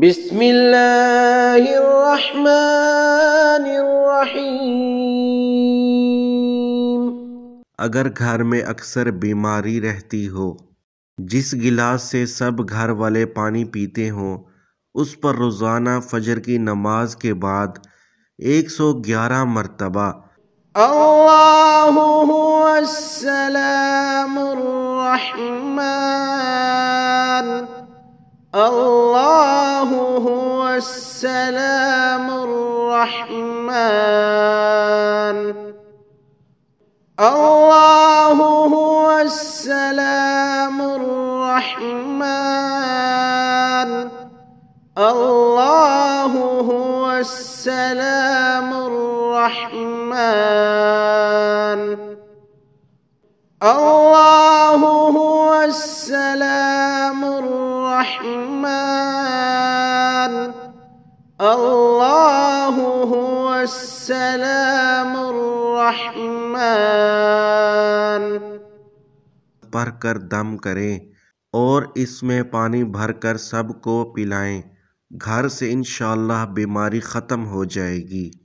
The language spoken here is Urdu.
بسم اللہ الرحمن الرحیم اگر گھر میں اکثر بیماری رہتی ہو جس گلاس سے سب گھر والے پانی پیتے ہوں اس پر روزانہ فجر کی نماز کے بعد ایک سو گیارہ مرتبہ اللہ السلام الرحمن الله هو السلام الرحمن الله هو السلام الرحمن الله هو السلام الرحمن الله هو السلام الرحمن الرحمن هو السلام پڑھ کر دم کریں اور اس میں پانی بھر کر سب کو پلائیں گھر سے انشاءاللہ بیماری ختم ہو جائے گی